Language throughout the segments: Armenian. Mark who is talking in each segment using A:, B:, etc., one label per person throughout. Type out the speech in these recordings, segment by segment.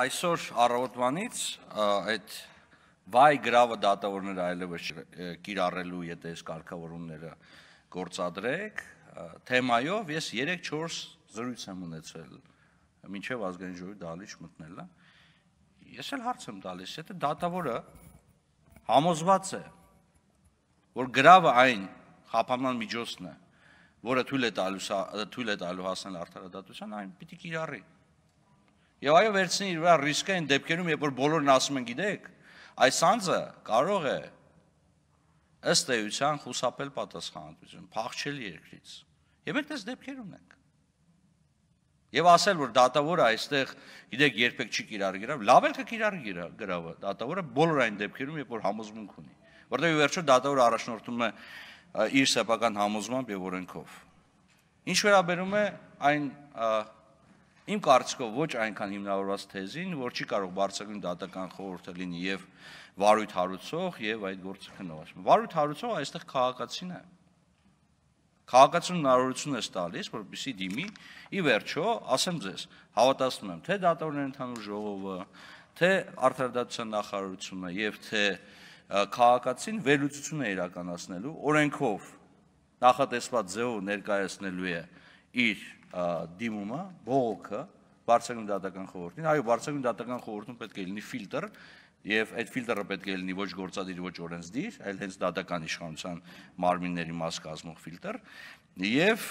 A: այսօր առավոտվանից այդ վայ գրավը դատավորները այլևս կիրառելու եթե այս կարգավորումները գործադրեք, թեմայով ես 3-4 զրույց եմ ունեցել մինչև ազգային ժողովի դալիճ մտնելը։ Ես էլ հարց եմ տալիս, եթե դատավորը համոզված է, որ գրավը այն խափանման միջոցն է, որը թույլ է տալու թույլ է տալու հասնել արդարադատության, այն պիտի կիրառի։ Եվ այո վերցնի իր վրա ռիսկը այն դեպքերում, երբ որ բոլորն ասում են, գիտեք, այս անձը կարող է ըստ էության խուսափել պատասխանատվություն, փախչել երկրից։ Եվ մենք դες դեպքեր ունենք։ Եվ ասել որ դատավորը այստեղ, գիտեք, երբեք չի կիրառ գրավ, լավ էլ կկիրառ գրավը, դատավորը բոլոր այն դեպքերում, երբ որ համոզմունք ունի, որտեղ ի վերջո դատավորը առաջնորդում է իր սեփական համոզմամբ եւ օրենքով։ Ինչ վերաբերում է այն Իմ կարծիքով ոչ այնքան հիմնավորված թեզին, որ չի կարող բարձրագույն դատական խորհուրդը լինի եւ վարույթ հարուցող եւ այդ գործը քննող։ Վարույթ հարուցող այստեղ քաղաքացին է։ Քաղաքացին հնարավորություն է տալիս, որպեսի դիմի ի վերջո, ասեմ ձեզ, հավատացնում եմ, թե դատավորներ ընդհանուր ժողովը, թե արդարադատության նախարարությունը եւ թե քաղաքացին վերլուծություն է իրականացնելու օրենքով նախատեսված ձևով ներկայացնելու է իր դիմումը, բողոքը բարձրագույն դատական խորհրդին, այո, բարձրագույն դատական խորհրդում պետք է լինի ֆիլտր, եւ այդ ֆիլտրը պետք է լինի ոչ գործադիր, ոչ օրենսդիր, այլ հենց դատական իշխանության մարմինների մաս կազմող ֆիլտր, եւ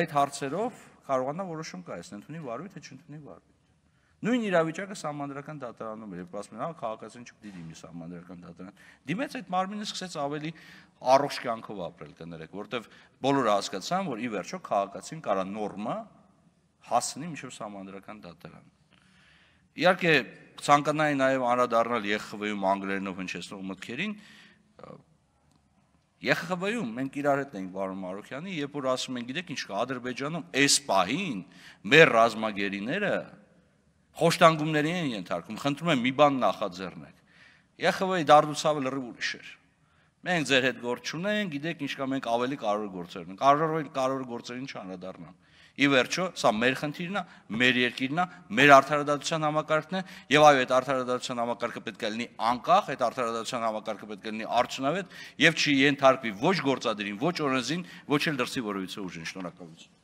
A: այդ հարցերով կարողանա որոշում կայացնել, ընդունի վարույթ, թե չընդունի վարույթ։ Նույն իրավիճակը համանդրական դատարանում էր, երբ ասում են, հա, քաղաքացին չպետք է դիմի համանդրական դատարան։ Դիմեց այդ մարմինը սկսեց ավելի առողջ կյանքով ապրել կներեք, որտեվ բոլորը հասկացան, որ ի վերջո քաղաքացին կարա նորմա հասնի միշտ համանդրական դատարան։ Իհարկե ցանկանային նաև անդրադառնալ ԵԽՎ-ում անգլերենով հնչեցնող մտքերին, ԵԽԽՎ-ում մենք իրար հետ ենք Վարո Մարոկյանի, երբ որ ասում են, գիտեք ինչ կա, Ադրբեջանում այս պահին մեր ռազմագերիները Խոշտանգումների են ենթարկում։ Խնդրում եմ մի բան նախաձեռնեք։ ԵԽՎ-ի դարձավը լրիվ ուրիշ էր։ Մենք ձեր հետ գործ չունենք, գիտեք ինչքան մենք ավելի կարևոր գործեր ունենք։ Արժարվել կարևոր գործերին չանդրադառնանք։ Ի վերջո, սա մեր խնդիրն է, մեր երկիրն է, մեր արդարադատության համակարգն է, եւ այո, այդ արդարադատության համակարգը պետք է լինի անկախ, այդ արդարադատության համակարգը պետք է լինի արդյունավետ եւ չի ենթարկվի ոչ գործադիրին, ոչ օրենսին, ոչ էլ դրսի որևիցե ուժին։ Շնորհակալություն։